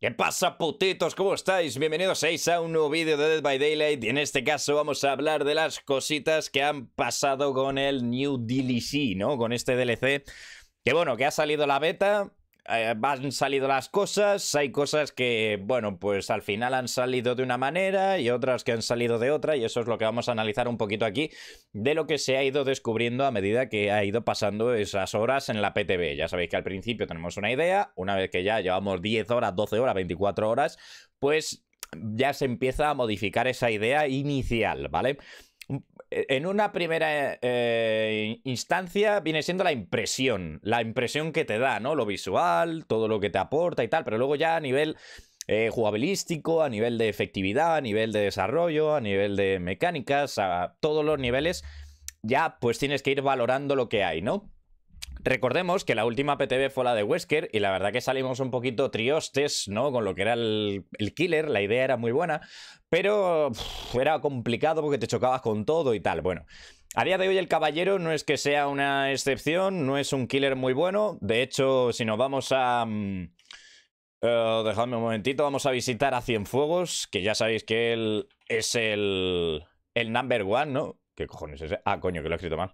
¿Qué pasa putitos? ¿Cómo estáis? Bienvenidos a un nuevo vídeo de Dead by Daylight y en este caso vamos a hablar de las cositas que han pasado con el New DLC, ¿no? Con este DLC que bueno, que ha salido la beta, han eh, salido las cosas, hay cosas que, bueno, pues al final han salido de una manera y otras que han salido de otra, y eso es lo que vamos a analizar un poquito aquí de lo que se ha ido descubriendo a medida que ha ido pasando esas horas en la PTB. Ya sabéis que al principio tenemos una idea, una vez que ya llevamos 10 horas, 12 horas, 24 horas, pues ya se empieza a modificar esa idea inicial, ¿vale? Eh, en una primera eh, instancia viene siendo la impresión, la impresión que te da, ¿no? Lo visual, todo lo que te aporta y tal, pero luego ya a nivel eh, jugabilístico, a nivel de efectividad, a nivel de desarrollo, a nivel de mecánicas, a todos los niveles, ya pues tienes que ir valorando lo que hay, ¿no? Recordemos que la última PTB fue la de Wesker y la verdad que salimos un poquito triostes, ¿no? Con lo que era el, killer, la idea era muy buena, pero era complicado porque te chocabas con todo y tal. Bueno, a día de hoy el caballero no es que sea una excepción, no es un killer muy bueno. De hecho, si nos vamos a... Mm, eh, dejadme un momentito, vamos a visitar a Cienfuegos, que ya sabéis que él es el, el number one, ¿no? ¿Qué cojones es ese? Ah, coño, que lo he escrito mal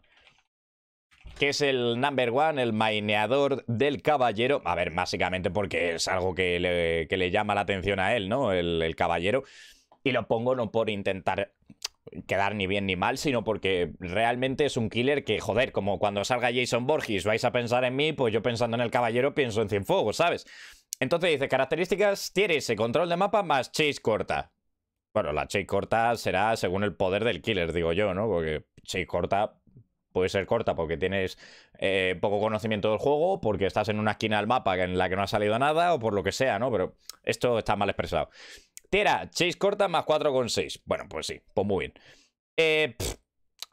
que es el number one, el maineador del caballero. A ver, básicamente porque es algo que le, llama la atención a él, ¿no? El, el caballero. Y lo pongo no por intentar quedar ni bien ni mal, sino porque realmente es un killer que, joder, como cuando salga Jason Borges vais a pensar en mí, pues yo pensando en el caballero pienso en Cienfuegos, ¿sabes? Entonces dice, características, tiene ese control de mapa más chase corta. Bueno, la chase corta será según el poder del killer, digo yo, ¿no? Porque chase corta puede ser corta porque tienes eh, poco conocimiento del juego, porque estás en una esquina del mapa en la que no ha salido nada o por lo que sea, ¿no? Pero esto está mal expresado. tira Chase corta más con 4,6. Bueno, pues sí, pues muy bien. Eh,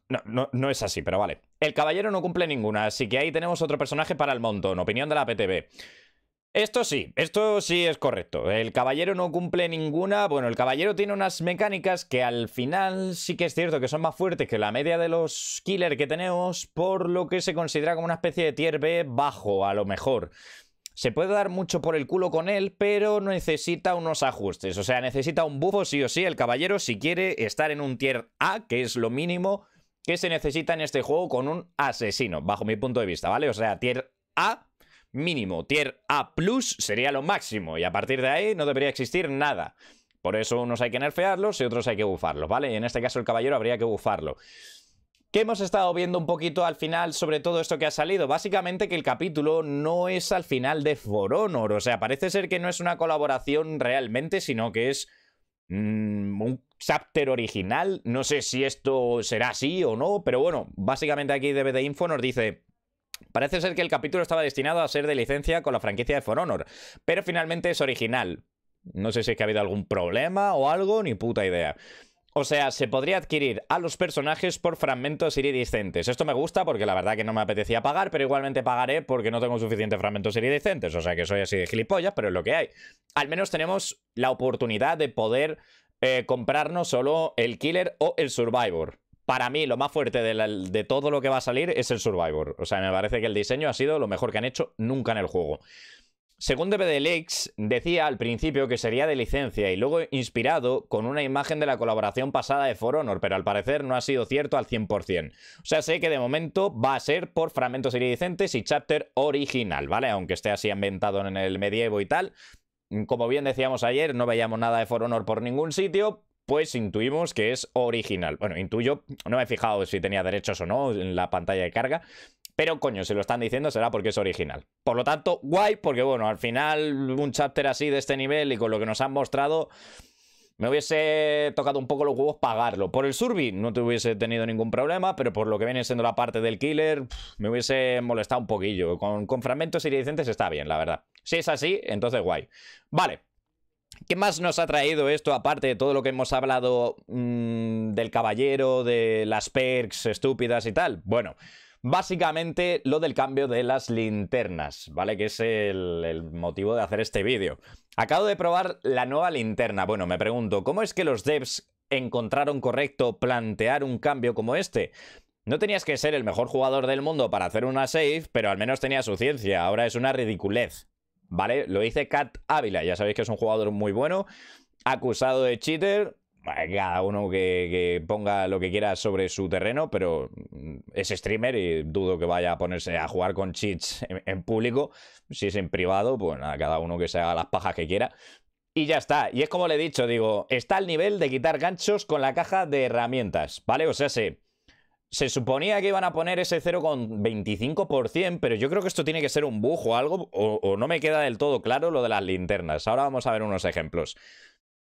no, no, no es así, pero vale. El caballero no cumple ninguna, así que ahí tenemos otro personaje para el montón. Opinión de la PTB. Esto sí, esto sí es correcto. El caballero no cumple ninguna... Bueno, el caballero tiene unas mecánicas que al final sí que es cierto que son más fuertes que la media de los killer que tenemos, por lo que se considera como una especie de tier B bajo, a lo mejor. Se puede dar mucho por el culo con él, pero necesita unos ajustes. O sea, necesita un bufo sí o sí el caballero si quiere estar en un tier A, que es lo mínimo que se necesita en este juego con un asesino, bajo mi punto de vista, ¿vale? O sea, tier A mínimo. Tier A plus sería lo máximo y a partir de ahí no debería existir nada. Por eso unos hay que nerfearlos y otros hay que bufarlos, ¿vale? en este caso el caballero habría que bufarlo. ¿Qué hemos estado viendo un poquito al final sobre todo esto que ha salido? Básicamente que el capítulo no es al final de For Honor, o sea, parece ser que no es una colaboración realmente, sino que es mm, un chapter original. No sé si esto será así o no, pero bueno, básicamente aquí de Info nos dice... Parece ser que el capítulo estaba destinado a ser de licencia con la franquicia de For Honor, pero finalmente es original. No sé si es que ha habido algún problema o algo, ni puta idea. O sea, se podría adquirir a los personajes por fragmentos iridiscentes. Esto me gusta porque la verdad que no me apetecía pagar, pero igualmente pagaré porque no tengo suficientes fragmentos iridiscentes. O sea que soy así de gilipollas, pero es lo que hay. Al menos tenemos la oportunidad de poder eh, comprarnos solo el Killer o el Survivor para mí lo más fuerte de, todo lo que va a salir es el Survivor. O sea, me parece que el diseño ha sido lo mejor que han hecho nunca en el juego. Según DVD decía al principio que sería de licencia y luego inspirado con una imagen de la colaboración pasada de For Honor, pero al parecer no ha sido cierto al 100%. O sea, sé que de momento va a ser por fragmentos iridicentes y chapter original, ¿vale? Aunque esté así ambientado en el medievo y tal. Como bien decíamos ayer, no veíamos nada de For Honor por ningún sitio, pues intuimos que es original. Bueno, intuyo, no me he fijado si tenía derechos o no en la pantalla de carga, pero coño, si lo están diciendo será porque es original. Por lo tanto, guay, porque bueno, al final un chapter así de este nivel y con lo que nos han mostrado, me hubiese tocado un poco los huevos pagarlo. Por el Surby no te hubiese tenido ningún problema, pero por lo que viene siendo la parte del killer, me hubiese molestado un poquillo. Con, con fragmentos iridescentes está bien, la verdad. Si es así, entonces guay. Vale, ¿Qué más nos ha traído esto, aparte de todo lo que hemos hablado mm, del caballero, de las perks estúpidas y tal? Bueno, básicamente lo del cambio de las linternas, ¿vale? Que es el, el motivo de hacer este vídeo. Acabo de probar la nueva linterna. Bueno, me pregunto, ¿cómo es que los devs encontraron correcto plantear un cambio como este? No tenías que ser el mejor jugador del mundo para hacer una save, pero al menos tenía su ciencia. Ahora es una ridiculez. ¿vale? Lo dice Cat Ávila, ya sabéis que es un jugador muy bueno, acusado de cheater, cada uno que, ponga lo que quiera sobre su terreno, pero mm, es streamer y dudo que vaya a ponerse a jugar con cheats en, público. Si es en privado, pues nada, cada uno que se haga las pajas que quiera. Y ya está. Y es como le he dicho, digo, está al nivel de quitar ganchos con la caja de herramientas, ¿vale? O sea, se... Se suponía que iban a poner ese 0,25%, pero yo creo que esto tiene que ser un bujo o algo, o, no me queda del todo claro lo de las linternas. Ahora vamos a ver unos ejemplos.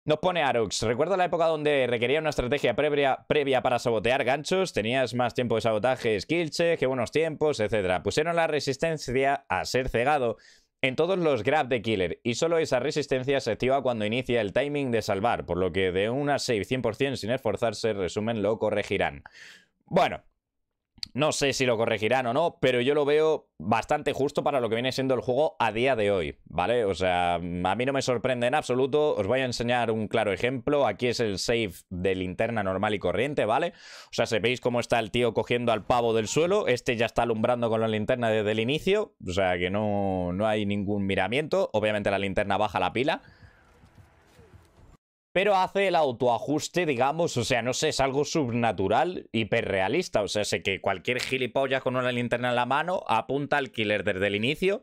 Nos pone Arox, recuerda la época donde requería una estrategia previa, previa para sabotear ganchos, tenías más tiempo de sabotaje, skillche, qué buenos tiempos, etc. Pusieron la resistencia a ser cegado en todos los grab de killer y solo esa resistencia se activa cuando inicia el timing de salvar, por lo que de una save 100% sin esforzarse, resumen, lo corregirán. Bueno, no sé si lo corregirán o no, pero yo lo veo bastante justo para lo que viene siendo el juego a día de hoy, ¿vale? O sea, a mí no me sorprende en absoluto. Os voy a enseñar un claro ejemplo. Aquí es el save de linterna normal y corriente, ¿vale? O sea, se veis cómo está el tío cogiendo al pavo del suelo. Este ya está alumbrando con la linterna desde el inicio. O sea, que no, no hay ningún miramiento. Obviamente la linterna baja la pila pero hace el autoajuste, digamos, o sea, no sé, es algo subnatural, hiperrealista, o sea, sé que cualquier gilipollas con una linterna en la mano apunta al killer desde el inicio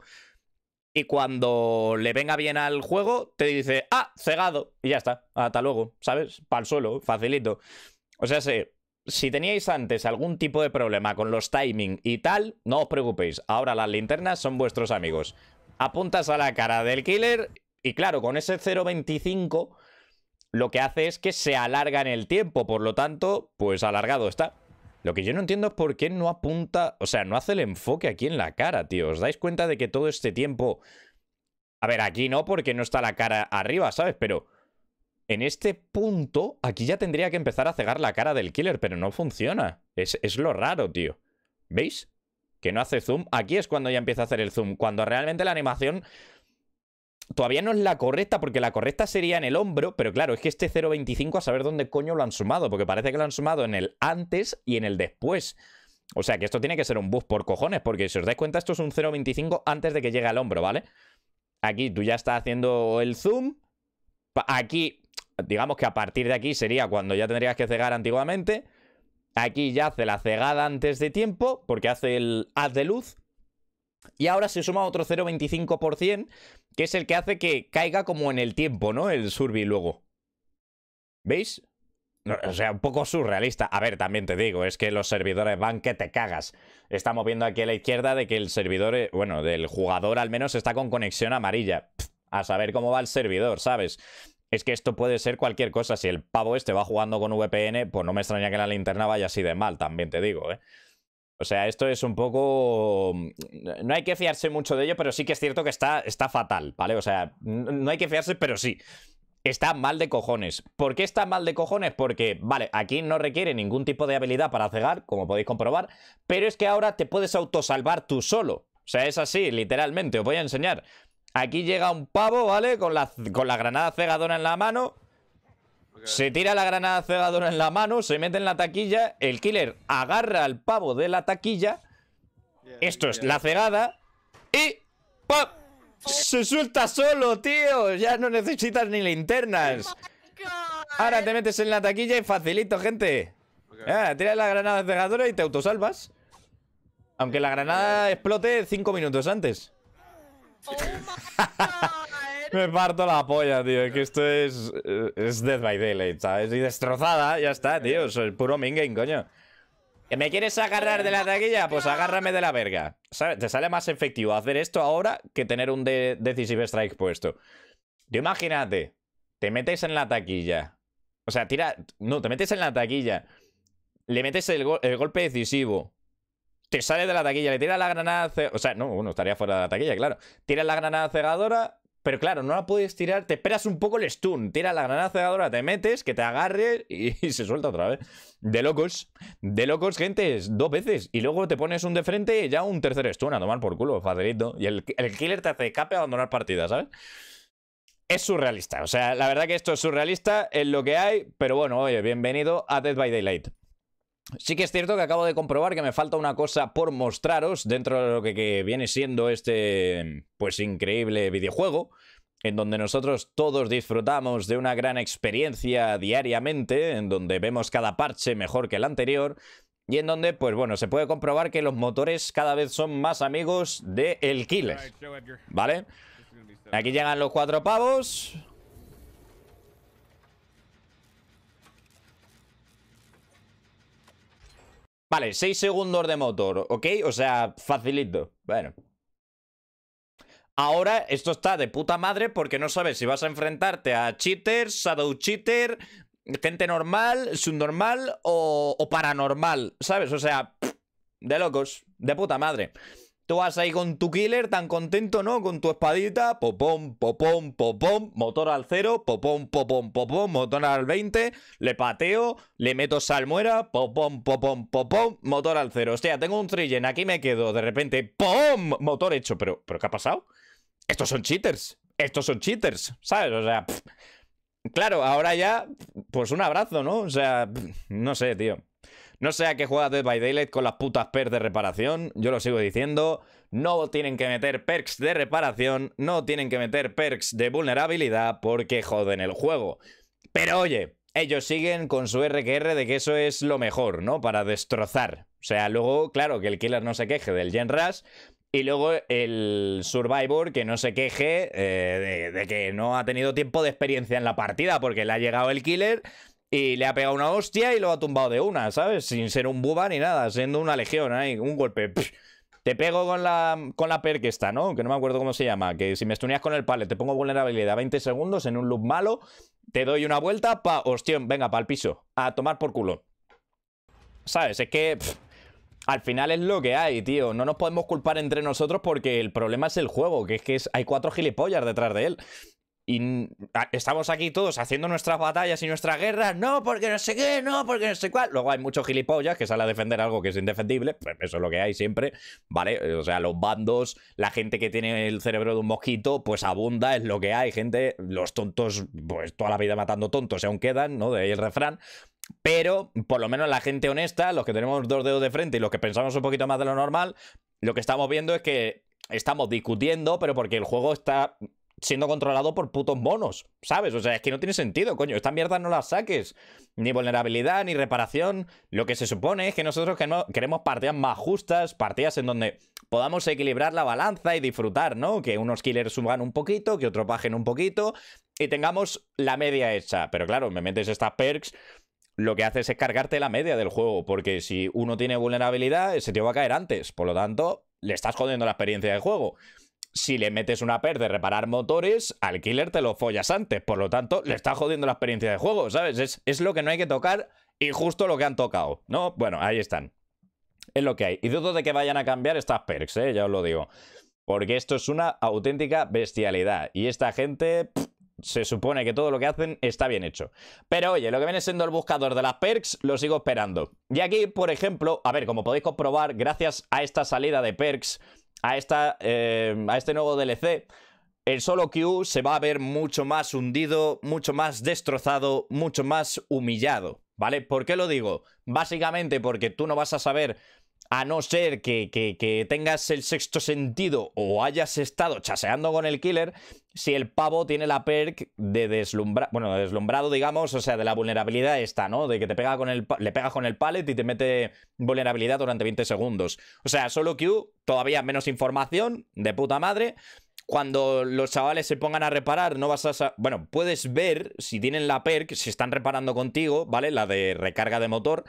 y cuando le venga bien al juego te dice, ah, cegado, y ya está, hasta luego, ¿sabes? Para el suelo, facilito. O sea, sé, si teníais antes algún tipo de problema con los timing y tal, no os preocupéis, ahora las linternas son vuestros amigos. Apuntas a la cara del killer y claro, con ese 025 lo que hace es que se alarga en el tiempo, por lo tanto, pues alargado está. Lo que yo no entiendo es por qué no apunta, o sea, no hace el enfoque aquí en la cara, tío. ¿Os dais cuenta de que todo este tiempo... A ver, aquí no, porque no está la cara arriba, ¿sabes? Pero en este punto, aquí ya tendría que empezar a cegar la cara del killer, pero no funciona. Es, lo raro, tío. ¿Veis? Que no hace zoom. Aquí es cuando ya empieza a hacer el zoom. Cuando realmente la animación todavía no es la correcta, porque la correcta sería en el hombro, pero claro, es que este 0.25 a saber dónde coño lo han sumado, porque parece que lo han sumado en el antes y en el después. O sea que esto tiene que ser un buff por cojones, porque si os dais cuenta, esto es un 0.25 antes de que llegue al hombro, ¿vale? Aquí tú ya estás haciendo el zoom. Aquí, digamos que a partir de aquí sería cuando ya tendrías que cegar antiguamente. Aquí ya hace la cegada antes de tiempo, porque hace el haz de luz. Y ahora se suma otro 0,25%, que es el que hace que caiga como en el tiempo, ¿no? El Surby luego. ¿Veis? O sea, un poco surrealista. A ver, también te digo, es que los servidores van que te cagas. Estamos viendo aquí a la izquierda de que el servidor, eh, bueno, del jugador al menos está con conexión amarilla. a saber cómo va el servidor, ¿sabes? Es que esto puede ser cualquier cosa. Si el pavo este va jugando con VPN, pues no me extraña que la linterna vaya así de mal, también te digo, ¿eh? O sea, esto es un poco... Mm, no hay que fiarse mucho de ello, pero sí que es cierto que está, está fatal, ¿vale? O sea, no hay que fiarse, pero sí. Está mal de cojones. ¿Por qué está mal de cojones? Porque, vale, aquí no requiere ningún tipo de habilidad para cegar, como podéis comprobar, pero es que ahora te puedes autosalvar tú solo. O sea, es así, literalmente, os voy a enseñar. Aquí llega un pavo, ¿vale? Con la, con la granada cegadora en la mano, se tira la granada cegadora en la mano, se mete en la taquilla, el killer agarra al pavo de la taquilla, esto es la cegada, y ¡Pap! Se suelta solo, tío, ya no necesitas ni linternas. Oh Ahora te metes en la taquilla y facilito, gente. tira la granada cegadora y te autosalvas. Aunque la granada explote cinco minutos antes. Oh me parto la polla, tío. Que esto es. Eh, es Death by Daylight, ¿sabes? Y destrozada, ya está, tío. Es puro mingame, coño. me quieres agarrar de la taquilla? Pues agárrame de la verga. Te sale más efectivo hacer esto ahora que tener un Decisive Strike puesto. Yo imagínate, te metes en la taquilla. O sea, tira. No, te metes en la taquilla. Le metes el, golpe decisivo te sale de la taquilla, le tira la granada... O sea, no, uno estaría fuera de la taquilla, claro. Tira la granada cegadora pero claro, no la puedes tirar, te esperas un poco el stun, tira la granada cegadora, te metes, que te agarre y, se suelta otra vez. De locos, de locos, gente, dos veces. Y luego te pones un de frente y ya un tercer stun a tomar por culo, facilito. Y el, killer te hace escape a abandonar partida, ¿sabes? Es surrealista, o sea, la verdad que esto es surrealista, en lo que hay, pero bueno, oye, bienvenido a Dead by Daylight. Sí que es cierto que acabo de comprobar que me falta una cosa por mostraros dentro de lo que, viene siendo este pues increíble videojuego en donde nosotros todos disfrutamos de una gran experiencia diariamente, en donde vemos cada parche mejor que el anterior, y en donde, pues bueno, se puede comprobar que los motores cada vez son más amigos de el killer, ¿vale? Aquí llegan los cuatro pavos, Vale, 6 segundos de motor, ¿ok? O sea, facilito. Bueno. Ahora esto está de puta madre porque no sabes si vas a enfrentarte a cheaters, shadow cheater, gente normal, subnormal o, o paranormal, ¿sabes? O sea, de locos, de puta madre. Tú vas ahí con tu killer, tan contento, ¿no? Con tu espadita, popón, popón, popón, motor al cero, popón, popón, popón, motor al 20, le pateo, le meto salmuera, popón, popón, popón, motor al cero. Hostia, tengo un trillen, aquí me quedo, de repente, ¡pom! Motor hecho, pero, pero ¿qué ha pasado? Estos son cheaters, estos son cheaters, ¿sabes? O sea, claro, ahora ya, pues un abrazo, ¿no? O sea, no sé, tío. No sea que juega Dead by Daylight con las putas perks de reparación, yo lo sigo diciendo. No tienen que meter perks de reparación, no tienen que meter perks de vulnerabilidad porque joden el juego. Pero oye, ellos siguen con su RQR de que eso es lo mejor, ¿no? Para destrozar. O sea, luego, claro, que el killer no se queje del Gen Rush. Y luego el Survivor que no se queje eh, de que no ha tenido tiempo de experiencia en la partida porque le ha llegado el killer y le ha pegado una hostia y lo ha tumbado de una, ¿sabes? Sin ser un buba ni nada, siendo una legión ahí, un golpe. Te pego con la, con la per que está, ¿no? Que no me acuerdo cómo se llama. Que si me estuneas con el palo te pongo vulnerabilidad 20 segundos en un loop malo, te doy una vuelta, pa, hostia, venga, pa el piso. A tomar por culo. ¿Sabes? Es que... al final es lo que hay, tío. No nos podemos culpar entre nosotros porque el problema es el juego, que es que hay cuatro gilipollas detrás de él. Y estamos aquí todos haciendo nuestras batallas y nuestras guerras. No, porque no sé qué, no, porque no sé cuál. Luego hay muchos gilipollas que salen a defender algo que es indefendible. Pues eso es lo que hay siempre, ¿vale? O sea, los bandos, la gente que tiene el cerebro de un mosquito, pues abunda, es lo que hay. Gente, los tontos, pues toda la vida matando tontos, aún quedan, ¿no? De ahí el refrán. Pero, por lo menos la gente honesta, los que tenemos dos dedos de frente y los que pensamos un poquito más de lo normal, lo que estamos viendo es que estamos discutiendo, pero porque el juego está siendo controlado por putos monos, ¿sabes? O sea, es que no tiene sentido, coño. Esta mierda no la saques. Ni vulnerabilidad, ni reparación. Lo que se supone es que nosotros queremos partidas más justas, partidas en donde podamos equilibrar la balanza y disfrutar, ¿no? Que unos killers suban un poquito, que otros bajen un poquito y tengamos la media hecha. Pero claro, me metes estas perks lo que haces es cargarte la media del juego, porque si uno tiene vulnerabilidad, ese tío va a caer antes. Por lo tanto, le estás jodiendo la experiencia del juego si le metes una per de reparar motores, al killer te lo follas antes. Por lo tanto, le está jodiendo la experiencia de juego, ¿sabes? Es, lo que no hay que tocar y justo lo que han tocado, ¿no? Bueno, ahí están. Es lo que hay. Y dudo de que vayan a cambiar estas perks, ¿eh? Ya os lo digo. Porque esto es una auténtica bestialidad. Y esta gente... se supone que todo lo que hacen está bien hecho. Pero oye, lo que viene siendo el buscador de las perks, lo sigo esperando. Y aquí, por ejemplo, a ver, como podéis comprobar, gracias a esta salida de perks, a, esta, eh, a este nuevo DLC, el solo Q se va a ver mucho más hundido, mucho más destrozado, mucho más humillado. ¿Vale? ¿Por qué lo digo? Básicamente porque tú no vas a saber a no ser que, tengas el sexto sentido o hayas estado chaseando con el killer, si el pavo tiene la perk de deslumbrar, bueno, deslumbrado, digamos, o sea, de la vulnerabilidad esta, ¿no? De que te pega con el le pegas con el pallet y te mete vulnerabilidad durante 20 segundos. O sea, solo Q, todavía menos información, de puta madre. Cuando los chavales se pongan a reparar, no vas a... Bueno, puedes ver si tienen la perk, si están reparando contigo, ¿vale? La de recarga de motor.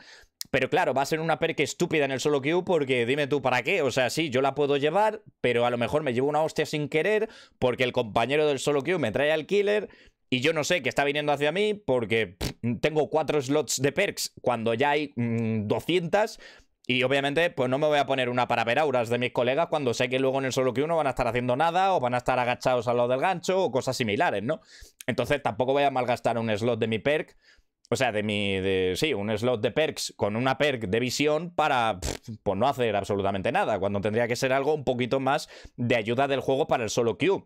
Pero claro, va a ser una perk estúpida en el solo queue porque dime tú, ¿para qué? O sea, sí, yo la puedo llevar, pero a lo mejor me llevo una hostia sin querer porque el compañero del solo queue me trae al killer y yo no sé qué está viniendo hacia mí porque tengo cuatro slots de perks cuando ya hay 200. Mm, y obviamente, pues no me voy a poner una para ver auras de mis colegas cuando sé que luego en el solo queue no van a estar haciendo nada o van a estar agachados al lado del gancho o cosas similares, ¿no? Entonces tampoco voy a malgastar un slot de mi perk o sea, de mi. De, sí, un slot de perks con una perk de visión para. Pues no hacer absolutamente nada. Cuando tendría que ser algo un poquito más de ayuda del juego para el solo queue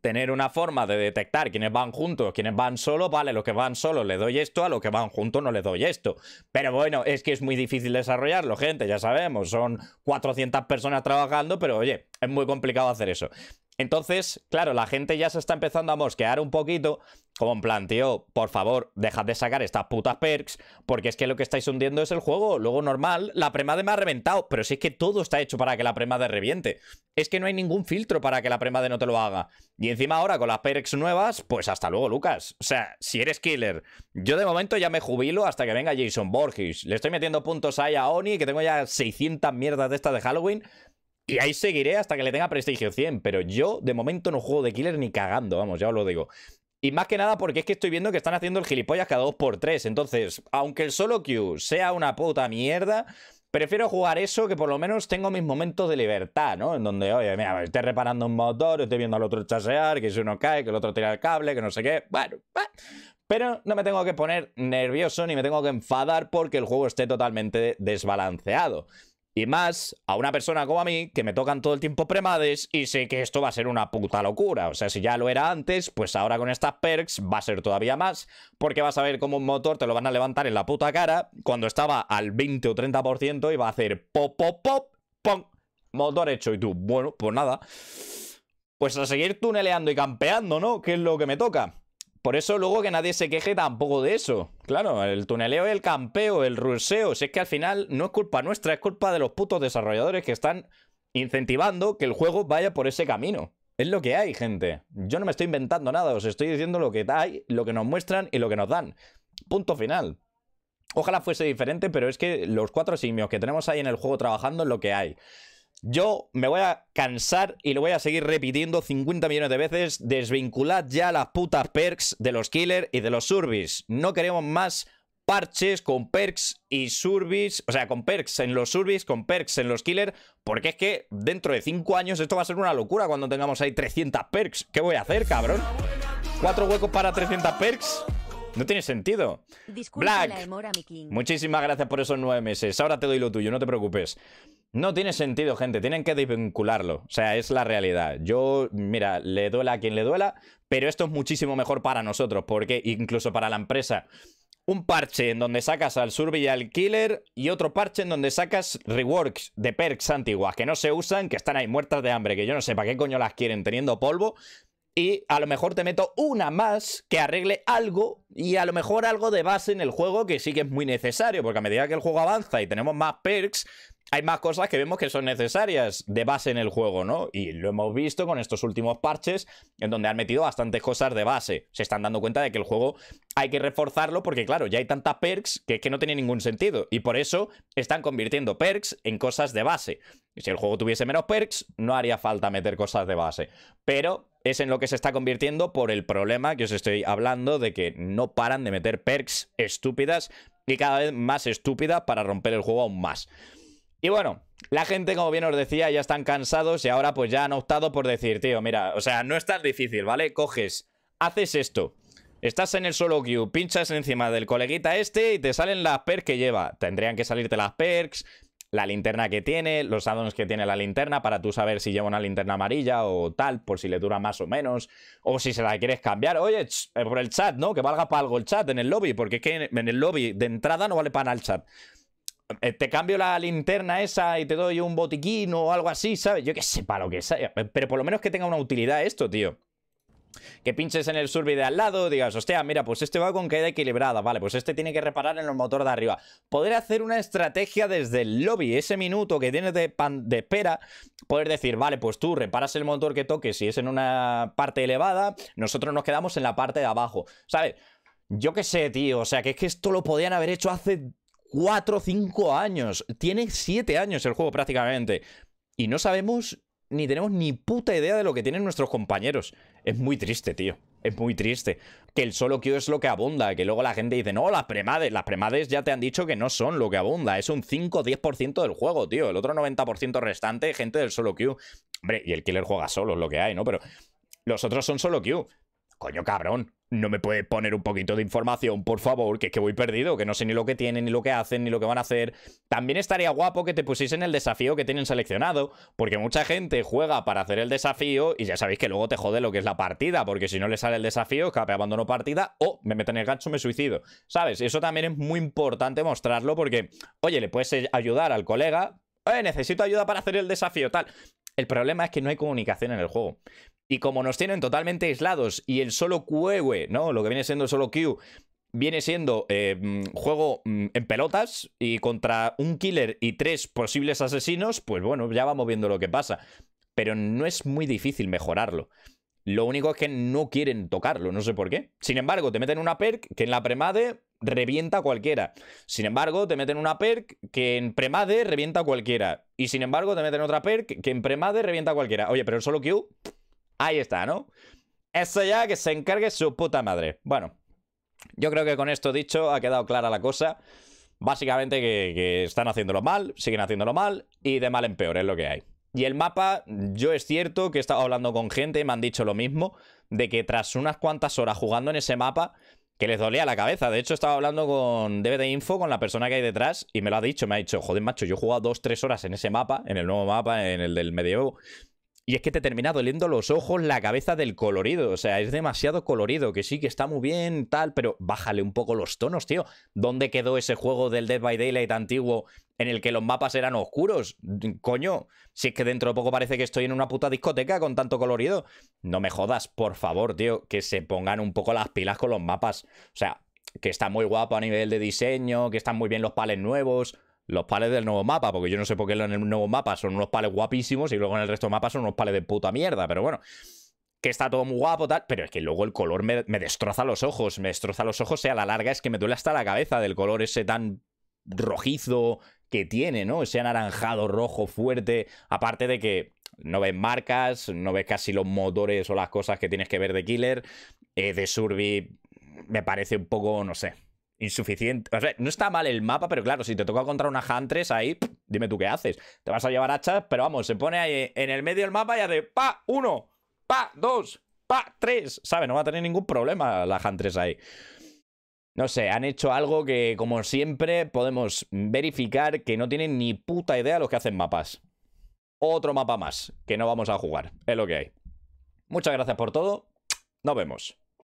tener una forma de detectar quiénes van juntos, quiénes van solo, vale, los que van solo le doy esto, a los que van juntos no le doy esto. Pero bueno, es que es muy difícil desarrollarlo, gente, ya sabemos, son 400 personas trabajando, pero oye, es muy complicado hacer eso. Entonces, claro, la gente ya se está empezando a mosquear un poquito, como en por favor, dejad de sacar estas putas perks, porque es que lo que estáis hundiendo es el juego. Luego, normal, la premade me ha reventado, pero si es que todo está hecho para que la premade reviente. Es que no hay ningún filtro para que la premade no te lo haga. Y encima ahora, con las perks nuevas, pues hasta luego, Lucas. O sea, si eres killer, yo de momento ya me jubilo hasta que venga Jason Borges. Le estoy metiendo puntos ahí a Oni, que tengo ya 600 mierdas de estas de Halloween, y ahí seguiré hasta que le tenga prestigio 100, pero yo de momento no juego de killer ni cagando, vamos, ya os lo digo. Y más que nada porque es que estoy viendo que están haciendo el gilipollas cada 2x3, entonces, aunque el solo queue sea una puta mierda, prefiero jugar eso que por lo menos tengo mis momentos de libertad, ¿no? En donde, oye, mira, estoy reparando un motor, estoy viendo al otro chasear, que si uno cae, que el otro tira el cable, que no sé qué, bueno, Pero no me tengo que poner nervioso ni me tengo que enfadar porque el juego esté totalmente desbalanceado. Y más a una persona como a mí, que me tocan todo el tiempo premades y sé que esto va a ser una puta locura. O sea, si ya lo era antes, pues ahora con estas perks va a ser todavía más, porque vas a ver cómo un motor te lo van a levantar en la puta cara cuando estaba al 20 o 30% y va a hacer pop, pop, pop, pom, motor hecho. Y tú, bueno, pues nada. Pues a seguir tuneleando y campeando, ¿no? Qué es lo que me toca. Por eso luego que nadie se queje tampoco de eso. Claro, el tuneleo y el campeo, el ruseo, si es que al final no es culpa nuestra, es culpa de los putos desarrolladores que están incentivando que el juego vaya por ese camino. Es lo que hay, gente. Yo no me estoy inventando nada, os estoy diciendo lo que hay, lo que nos muestran y lo que nos dan. Punto final. Ojalá fuese diferente, pero es que los cuatro simios que tenemos ahí en el juego trabajando es lo que hay. Yo me voy a cansar y lo voy a seguir repitiendo 50 millones de veces. Desvinculad ya las putas perks de los killers y de los surbis. No queremos más parches con perks y surbis, o sea, con perks en los surbis, con perks en los killers, porque es que dentro de 5 años esto va a ser una locura cuando tengamos ahí 300 perks. ¿Qué voy a hacer, cabrón? ¿Cuatro huecos para 300 perks? No tiene sentido. Black, muchísimas gracias por esos nueve meses. Ahora te doy lo tuyo, no te preocupes. No tiene sentido, gente. Tienen que desvincularlo. O sea, es la realidad. Yo, mira, le duela a quien le duela, pero esto es muchísimo mejor para nosotros, porque incluso para la empresa. Un parche en donde sacas al Survey y al Killer y otro parche en donde sacas reworks de perks antiguas que no se usan, que están ahí muertas de hambre, que yo no sé para qué coño las quieren teniendo polvo. Y a lo mejor te meto una más que arregle algo y a lo mejor algo de base en el juego que sí que es muy necesario, porque a medida que el juego avanza y tenemos más perks, hay más cosas que vemos que son necesarias de base en el juego, ¿no? Y lo hemos visto con estos últimos parches, en donde han metido bastantes cosas de base. Se están dando cuenta de que el juego hay que reforzarlo porque, claro, ya hay tantas perks que que no tiene ningún sentido. Y por eso están convirtiendo perks en cosas de base. Si el juego tuviese menos perks, no haría falta meter cosas de base. Pero es en lo que se está convirtiendo por el problema que os estoy hablando de que no paran de meter perks estúpidas y cada vez más estúpidas para romper el juego aún más. Y bueno, la gente, como bien os decía, ya están cansados y ahora pues ya han optado por decir, tío, mira, o sea, no es tan difícil, ¿vale? Coges, haces esto, estás en el solo queue, pinchas encima del coleguita este y te salen las perks que lleva. Tendrían que salirte las perks, la linterna que tiene, los addons que tiene la linterna para tú saber si lleva una linterna amarilla o tal, por si le dura más o menos, o si se la quieres cambiar. Oye, eh, por el chat, ¿no? Que valga para algo el chat en el lobby, porque es que en el lobby de entrada no vale para nada el chat. Eh, te cambio la linterna esa y te doy un botiquín o algo así, ¿sabes? Yo que sé para lo que sea. Pero por lo menos que tenga una utilidad esto, tío. Que pinches en el survey de al lado, digas, hostia, mira, pues este va con caída equilibrada, vale, pues este tiene que reparar en el motor de arriba. Poder hacer una estrategia desde el lobby, ese minuto que tienes de, de espera, poder decir, vale, pues tú reparas el motor que toques si es en una parte elevada, nosotros nos quedamos en la parte de abajo, ¿sabes? Yo qué sé, tío, o sea, que es que esto lo podían haber hecho hace 4 o 5 años. Tiene 7 años el juego prácticamente. Y no sabemos ni tenemos ni puta idea de lo que tienen nuestros compañeros. Es muy triste, tío. Es muy triste. Que el solo queue es lo que abunda. Que luego la gente dice, no, las premades. Las premades ya te han dicho que no son lo que abunda. Es un 5 o 10% del juego, tío. El otro 90% restante, gente del solo queue. Hombre, y el killer juega solo, es lo que hay, ¿no? Pero los otros son solo queue. Coño, cabrón, ¿no me puedes poner un poquito de información, por favor? Que es que voy perdido, que no sé ni lo que tienen, ni lo que hacen, ni lo que van a hacer. También estaría guapo que te pusiesen el desafío que tienen seleccionado, porque mucha gente juega para hacer el desafío y ya sabéis que luego te jode lo que es la partida, porque si no le sale el desafío, escape, abandono partida o me meten el gancho, me suicido. ¿Sabes? Eso también es muy importante mostrarlo porque, oye, le puedes ayudar al colega. Eh, necesito ayuda para hacer el desafío, tal. El problema es que no hay comunicación en el juego. Y como nos tienen totalmente aislados y el solo QE, ¿no? Lo que viene siendo el solo Q, viene siendo eh, mm, juego mm, en pelotas y contra un killer y tres posibles asesinos, pues bueno, ya vamos viendo lo que pasa. Pero no es muy difícil mejorarlo. Lo único es que no quieren tocarlo, no sé por qué. Sin embargo, te meten una perk que en la premade revienta cualquiera. Sin embargo, te meten una perk que en premade revienta cualquiera. Y sin embargo, te meten otra perk que en premade revienta cualquiera. Oye, pero el solo Q Ahí está, ¿no? Eso ya que se encargue su puta madre. Bueno, yo creo que con esto dicho ha quedado clara la cosa. Básicamente que, están haciéndolo mal, siguen haciéndolo mal y de mal en peor es lo que hay. Y el mapa, yo es cierto que he estado hablando con gente, me han dicho lo mismo, de que tras unas cuantas horas jugando en ese mapa, que les dolía la cabeza. De hecho, estaba hablando con de Info, con la persona que hay detrás, y me lo ha dicho, me ha dicho, joder, macho, yo he jugado dos, tres horas en ese mapa, en el nuevo mapa, en el del medievo, y es que te terminado doliendo los ojos, la cabeza del colorido. O sea, es demasiado colorido, que sí, que está muy bien, tal, pero bájale un poco los tonos, tío. ¿Dónde quedó ese juego del Dead by Daylight antiguo en el que los mapas eran oscuros? Coño, si es que dentro de poco parece que estoy en una puta discoteca con tanto colorido. No me jodas, por favor, tío, que se pongan un poco las pilas con los mapas. O sea, que está muy guapo a nivel de diseño, que están muy bien los pales nuevos, los pales del nuevo mapa, porque yo no sé por qué en el nuevo mapa son unos pales guapísimos y luego en el resto de mapas son unos pales de puta mierda, pero bueno. Que está todo muy guapo, tal, pero es que luego el color me, destroza los ojos, me destroza los ojos, o sea, la larga es que me duele hasta la cabeza del color ese tan rojizo que tiene, ¿no? Ese anaranjado rojo fuerte, aparte de que no ves marcas, no ves casi los motores o las cosas que tienes que ver de Killer, eh, de Surby me parece un poco, no sé, insuficiente. no está mal el mapa, pero claro, si te toca contra una Huntress ahí, dime tú qué haces. Te vas a llevar hachas, pero vamos, se pone ahí en el medio del mapa y hace pa, uno, pa, dos, pa, tres. ¿Sabes? No va a tener ningún problema la Huntress ahí. No sé, han hecho algo que, como siempre, podemos verificar que no tienen ni puta idea los que hacen mapas. Otro mapa más, que no vamos a jugar. Es lo que hay. Muchas gracias por todo. Nos vemos.